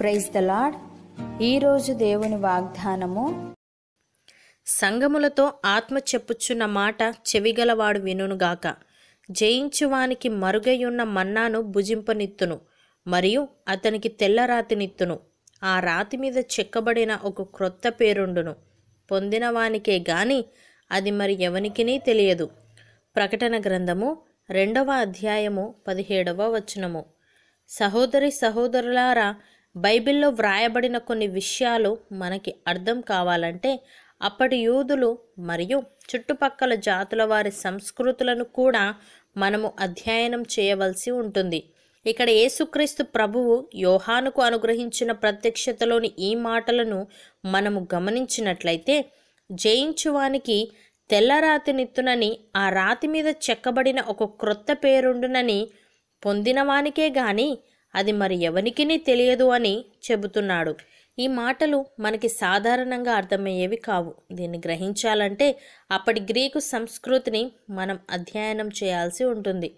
praise the lord ఈరోజు దేవుని వాగ్దానము సంగములతో ఆత్మ చెప్పుచున్న మాట చెవిగలవాడు వినుగాక జయించువానికి మరుగయున్న మన్నాను భుజింపనిత్తును మరియు అతనికి తెల్ల రాతినిత్తును ఆ రాతి మీద చెక్కబడిన ఒక క్రొత్త పేరుండును పొందినవానికే గాని అది మరి ఎవనికినీ తెలియదు ప్రకటన గ్రంథము రెండవ అధ్యాయము పదిహేడవ వచనము సహోదరి సహోదరులారా బైబిల్లో వ్రాయబడిన కొన్ని విషయాలు మనకి అర్థం కావాలంటే అప్పటి యూదులు మరియు చుట్టుపక్కల జాతుల వారి సంస్కృతులను కూడా మనము అధ్యయనం చేయవలసి ఉంటుంది ఇక్కడ యేసుక్రీస్తు ప్రభువు యోహానుకు అనుగ్రహించిన ప్రత్యక్షతలోని ఈ మాటలను మనము గమనించినట్లయితే జయించువానికి తెల్ల రాతి నిత్తునని ఆ రాతి మీద చెక్కబడిన ఒక క్రొత్త పేరుండునని పొందినవానికే గాని అది మరి ఎవరికి తెలియదు అని చెబుతున్నాడు ఈ మాటలు మనకి సాధారణంగా అర్థమయ్యేవి కావు దీన్ని గ్రహించాలంటే అప్పటి గ్రీకు సంస్కృతిని మనం అధ్యయనం చేయాల్సి ఉంటుంది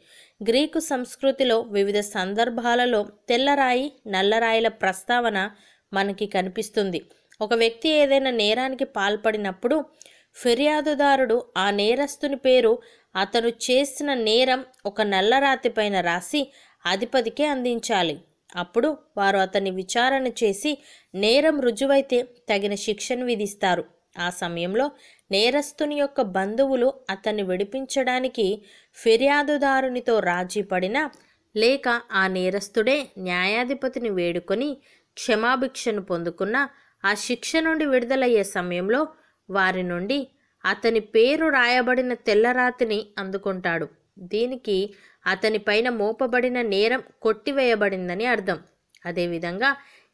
గ్రీకు సంస్కృతిలో వివిధ సందర్భాలలో తెల్లరాయి నల్లరాయిల ప్రస్తావన మనకి కనిపిస్తుంది ఒక వ్యక్తి ఏదైనా నేరానికి పాల్పడినప్పుడు ఫిర్యాదుదారుడు ఆ నేరస్తుని పేరు అతను చేసిన నేరం ఒక నల్లరాతిపైన రాసి అధిపతికే అందించాలి అప్పుడు వారు అతన్ని విచారణ చేసి నేరం రుజువైతే తగిన శిక్షను విధిస్తారు ఆ సమయంలో నేరస్తుని యొక్క బంధువులు అతన్ని విడిపించడానికి ఫిర్యాదుదారునితో రాజీ పడినా లేక ఆ నేరస్తుడే న్యాయాధిపతిని వేడుకొని క్షమాభిక్షను పొందుకున్న ఆ శిక్ష నుండి విడుదలయ్యే సమయంలో వారి నుండి అతని పేరు రాయబడిన తెల్లరాతిని అందుకుంటాడు దీనికి అతనిపైన మోపబడిన నేరం కొట్టివేయబడిందని అర్థం అదేవిధంగా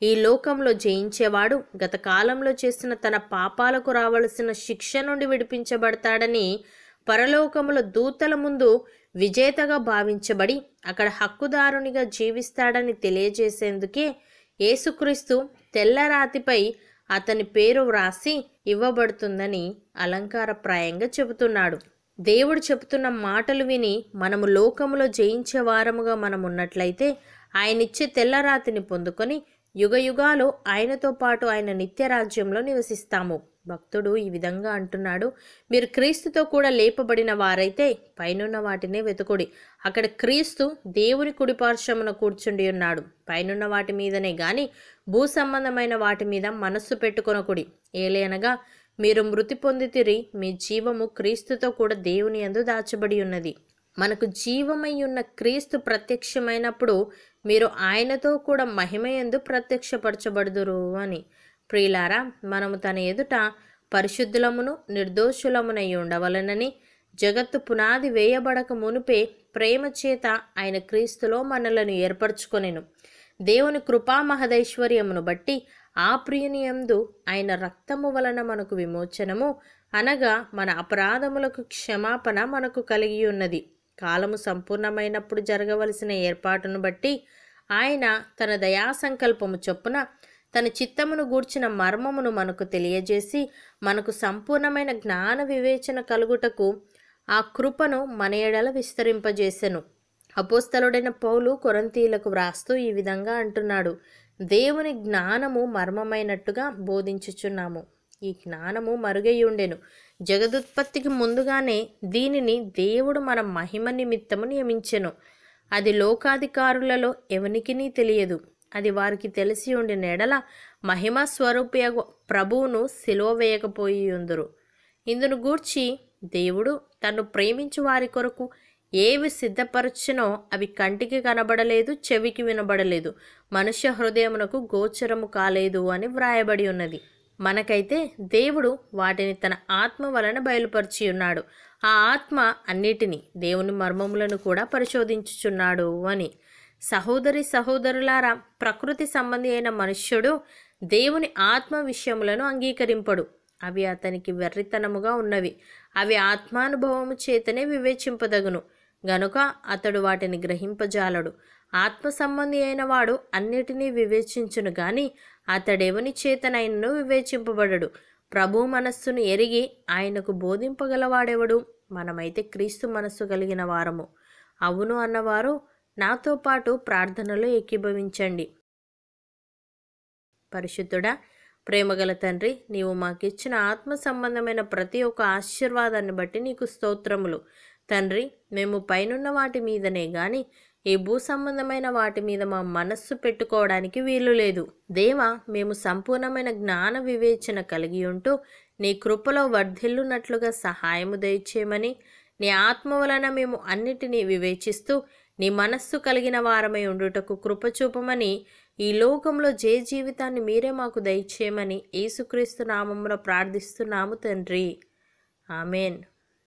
ఈ లోకంలో జయించేవాడు గత కాలంలో చేసిన తన పాపాలకు రావలసిన శిక్ష నుండి విడిపించబడతాడని పరలోకముల దూతల ముందు విజేతగా భావించబడి అక్కడ హక్కుదారునిగా జీవిస్తాడని తెలియజేసేందుకే యేసుక్రీస్తు తెల్లరాతిపై అతని పేరు వ్రాసి ఇవ్వబడుతుందని అలంకారప్రాయంగా చెబుతున్నాడు దేవుడు చెబుతున్న మాటలు విని మనము లోకములో జయించే వారముగా మనం ఉన్నట్లయితే ఆయనిచ్చే తెల్లరాతిని పొందుకొని యుగ యుగాలు ఆయనతో పాటు ఆయన నిత్య రాజ్యంలో నివసిస్తాము భక్తుడు ఈ విధంగా అంటున్నాడు మీరు క్రీస్తుతో కూడా లేపబడిన వారైతే పైనున్న వాటినే వెతుకుడి అక్కడ క్రీస్తు దేవుని కుడిపార్శ్వమున కూర్చుండి ఉన్నాడు పైనున్న వాటి మీదనే గాని భూ సంబంధమైన వాటి మీద మనస్సు పెట్టుకొనకుడి ఏలేనగా మీరు మృతి పొందితిరి మీ జీవము క్రీస్తుతో కూడా దేవుని అందు దాచబడి ఉన్నది మనకు జీవమై ఉన్న క్రీస్తు ప్రత్యక్షమైనప్పుడు మీరు ఆయనతో కూడా మహిమ ఎందు ప్రత్యక్షపరచబడుదురు అని ప్రియులారా మనము తన ఎదుట పరిశుద్ధులమును నిర్దోషులమునై ఉండవలనని జగత్తు పునాది వేయబడక మునుపే ప్రేమ చేత ఆయన క్రీస్తులో మనలను ఏర్పరచుకొనెను దేవుని కృపా మహదైశ్వర్యమును బట్టి ఆ ప్రియుని ఎందు ఆయన రక్తము వలన మనకు విమోచనము అనగా మన అపరాధములకు క్షమాపణ మనకు కలిగి ఉన్నది కాలము సంపూర్ణమైనప్పుడు జరగవలసిన ఏర్పాటును బట్టి ఆయన తన దయా సంకల్పము చొప్పున తన చిత్తమును గూర్చిన మర్మమును మనకు తెలియజేసి మనకు సంపూర్ణమైన జ్ఞాన వివేచన కలుగుటకు ఆ కృపను మన ఎడల విస్తరింపజేసెను అపోస్తలుడైన పౌలు కొరంతీలకు వ్రాస్తూ ఈ విధంగా అంటున్నాడు దేవుని జ్ఞానము మర్మమైనట్టుగా బోధించుచున్నాము ఈ జ్ఞానము మరుగై ఉండెను జగదుత్పత్తికి ముందుగానే దీనిని దేవుడు మన మహిమ నిమిత్తము నియమించెను అది లోకాధికారులలో ఎవనికినీ తెలియదు అది వారికి తెలిసి ఉండి నెడల మహిమ స్వరూప ప్రభువును సిలువ వేయకపోయి ఉందరు ఇందును గూర్చి దేవుడు తను ప్రేమించు వారి కొరకు ఏవి సిద్ధపరచునో అవి కంటికి కనబడలేదు చెవికి వినబడలేదు మనుష్య హృదయమునకు గోచరము కాలేదు అని వ్రాయబడి ఉన్నది మనకైతే దేవుడు వాటిని తన ఆత్మ వలన బయలుపరిచి ఉన్నాడు ఆ ఆత్మ అన్నిటినీ దేవుని మర్మములను కూడా పరిశోధించుచున్నాడు అని సహోదరి సహోదరులారా ప్రకృతి సంబంధి అయిన మనుష్యుడు దేవుని ఆత్మ విషయములను అంగీకరింపడు అవి అతనికి వెర్రితనముగా ఉన్నవి అవి ఆత్మానుభవము చేతనే వివేచింపదగును గనుక అతడు వాటిని గ్రహింపజాలడు ఆత్మ సంబంధి అయిన వాడు అన్నిటినీ వివేచించును గాని అతడెవని చేతనైనను వివేచింపబడడు ప్రభు మనస్సును ఎరిగి ఆయనకు బోధింపగలవాడెవడు మనమైతే క్రీస్తు మనస్సు కలిగిన వారము అవును అన్నవారు నాతో పాటు ప్రార్థనలు ఏకీభవించండి పరిశుద్ధుడా ప్రేమగల తండ్రి నీవు మాకిచ్చిన ఆత్మ సంబంధమైన ప్రతి ఒక్క ఆశీర్వాదాన్ని బట్టి నీకు స్తోత్రములు తండ్రి మేము పైనున్న వాటి మీదనే గాని ఈ భూ సంబంధమైన వాటి మీద మా మనస్సు పెట్టుకోవడానికి వీలు లేదు దేవ మేము సంపూర్ణమైన జ్ఞాన వివేచన కలిగి ఉంటూ నీ కృపలో వర్ధిల్లునట్లుగా సహాయము దయచేయమని నీ ఆత్మ వలన మేము అన్నిటినీ వివేచిస్తూ నీ మనస్సు కలిగిన వారమై ఉండుటకు కృపచూపమని ఈ లోకంలో జయ జీవితాన్ని మీరే మాకు దయచేయమని యేసుక్రీస్తు నామంలో ప్రార్థిస్తున్నాము తండ్రి ఆమెన్